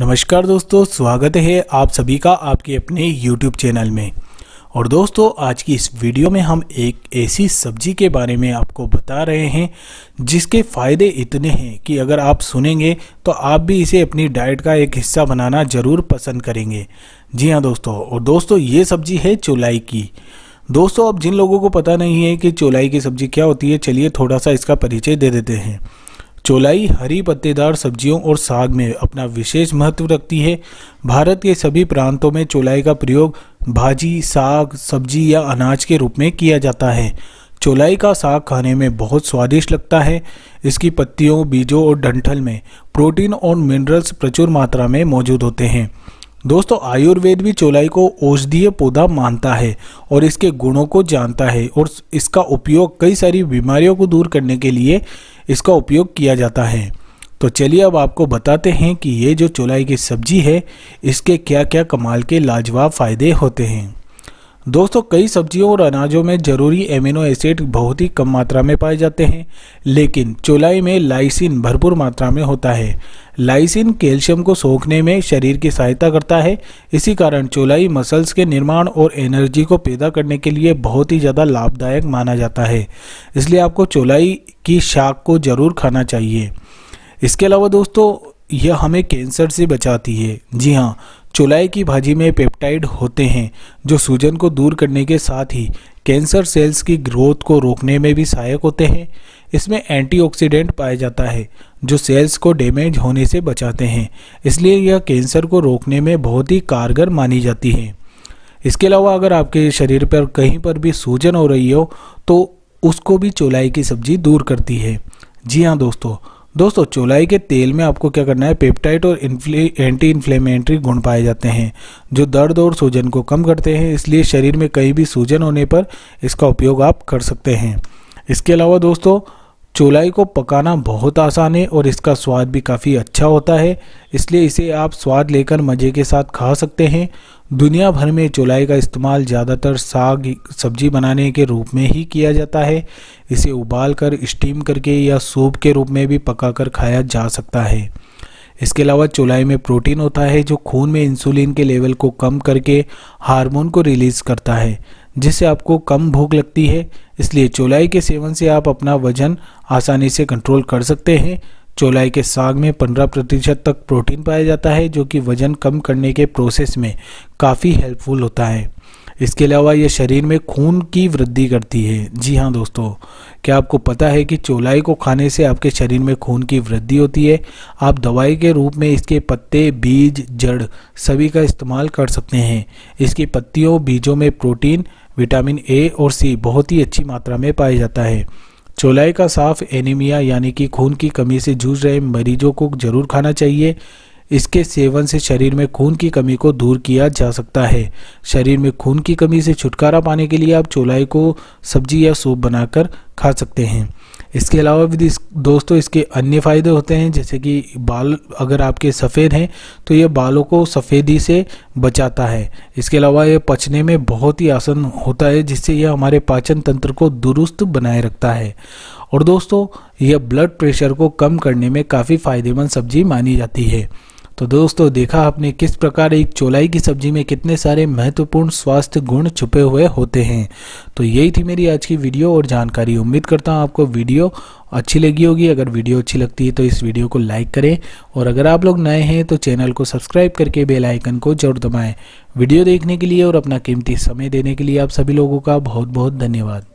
नमस्कार दोस्तों स्वागत है आप सभी का आपके अपने YouTube चैनल में और दोस्तों आज की इस वीडियो में हम एक ऐसी सब्जी के बारे में आपको बता रहे हैं जिसके फ़ायदे इतने हैं कि अगर आप सुनेंगे तो आप भी इसे अपनी डाइट का एक हिस्सा बनाना ज़रूर पसंद करेंगे जी हाँ दोस्तों और दोस्तों ये सब्जी है चुलाई की दोस्तों अब जिन लोगों को पता नहीं है कि चोलाई की सब्ज़ी क्या होती है चलिए थोड़ा सा इसका परिचय दे देते हैं चौलाई हरी पत्तेदार सब्जियों और साग में अपना विशेष महत्व रखती है भारत के सभी प्रांतों में चौलाई का प्रयोग भाजी साग सब्जी या अनाज के रूप में किया जाता है चौलाई का साग खाने में बहुत स्वादिष्ट लगता है इसकी पत्तियों बीजों और डंठल में प्रोटीन और मिनरल्स प्रचुर मात्रा में मौजूद होते हैं दोस्तों आयुर्वेद भी चौलाई को औषधीय पौधा मानता है और इसके गुणों को जानता है और इसका उपयोग कई सारी बीमारियों को दूर करने के लिए इसका उपयोग किया जाता है तो चलिए अब आपको बताते हैं कि ये जो चौलाई की सब्जी है इसके क्या क्या कमाल के लाजवाब फ़ायदे होते हैं दोस्तों कई सब्जियों और अनाजों में जरूरी एमिनो एसिड बहुत ही कम मात्रा में पाए जाते हैं लेकिन चोलाई में लाइसिन भरपूर मात्रा में होता है लाइसिन कैल्शियम को सोखने में शरीर की सहायता करता है इसी कारण चोलाई मसल्स के निर्माण और एनर्जी को पैदा करने के लिए बहुत ही ज़्यादा लाभदायक माना जाता है इसलिए आपको चोलाई की शाख को ज़रूर खाना चाहिए इसके अलावा दोस्तों यह हमें कैंसर से बचाती है जी हाँ चुलाई की भाजी में पेप्टाइड होते हैं जो सूजन को दूर करने के साथ ही कैंसर सेल्स की ग्रोथ को रोकने में भी सहायक होते हैं इसमें एंटीऑक्सीडेंट पाया जाता है जो सेल्स को डैमेज होने से बचाते हैं इसलिए यह कैंसर को रोकने में बहुत ही कारगर मानी जाती है इसके अलावा अगर आपके शरीर पर कहीं पर भी सूजन हो रही हो तो उसको भी चोलाई की सब्जी दूर करती है जी हाँ दोस्तों दोस्तों चौलाई के तेल में आपको क्या करना है पेप्टाइट और एंटी इन्फ्लेमेटरी गुण पाए जाते हैं जो दर्द और सूजन को कम करते हैं इसलिए शरीर में कहीं भी सूजन होने पर इसका उपयोग आप कर सकते हैं इसके अलावा दोस्तों चोलाई को पकाना बहुत आसान है और इसका स्वाद भी काफ़ी अच्छा होता है इसलिए इसे आप स्वाद लेकर मज़े के साथ खा सकते हैं दुनिया भर में चोलाई का इस्तेमाल ज़्यादातर साग सब्जी बनाने के रूप में ही किया जाता है इसे उबाल कर स्टीम करके या सूप के रूप में भी पकाकर खाया जा सकता है इसके अलावा चोलाई में प्रोटीन होता है जो खून में इंसुलिन के लेवल को कम करके हार्मोन को रिलीज़ करता है जिससे आपको कम भूख लगती है इसलिए चौलाई के सेवन से आप अपना वजन आसानी से कंट्रोल कर सकते हैं चौलाई के साग में 15 प्रतिशत तक प्रोटीन पाया जाता है जो कि वजन कम करने के प्रोसेस में काफ़ी हेल्पफुल होता है इसके अलावा यह शरीर में खून की वृद्धि करती है जी हाँ दोस्तों क्या आपको पता है कि चौलाई को खाने से आपके शरीर में खून की वृद्धि होती है आप दवाई के रूप में इसके पत्ते बीज जड़ सभी का इस्तेमाल कर सकते हैं इसकी पत्तियों बीजों में प्रोटीन विटामिन ए और सी बहुत ही अच्छी मात्रा में पाया जाता है चौलाई का साफ एनीमिया यानी कि खून की कमी से जूझ रहे मरीजों को जरूर खाना चाहिए इसके सेवन से शरीर में खून की कमी को दूर किया जा सकता है शरीर में खून की कमी से छुटकारा पाने के लिए आप चौलाई को सब्जी या सूप बनाकर खा सकते हैं इसके अलावा भी दोस्तों इसके अन्य फ़ायदे होते हैं जैसे कि बाल अगर आपके सफ़ेद हैं तो ये बालों को सफ़ेदी से बचाता है इसके अलावा ये पचने में बहुत ही आसान होता है जिससे यह हमारे पाचन तंत्र को दुरुस्त बनाए रखता है और दोस्तों यह ब्लड प्रेशर को कम करने में काफ़ी फ़ायदेमंद सब्जी मानी जाती है तो दोस्तों देखा आपने किस प्रकार एक चोलाई की सब्जी में कितने सारे महत्वपूर्ण स्वास्थ्य गुण छुपे हुए होते हैं तो यही थी मेरी आज की वीडियो और जानकारी उम्मीद करता हूँ आपको वीडियो अच्छी लगी होगी अगर वीडियो अच्छी लगती है तो इस वीडियो को लाइक करें और अगर आप लोग नए हैं तो चैनल को सब्सक्राइब करके बेल आइकन को जरूर दबाएं वीडियो देखने के लिए और अपना कीमती समय देने के लिए आप सभी लोगों का बहुत बहुत धन्यवाद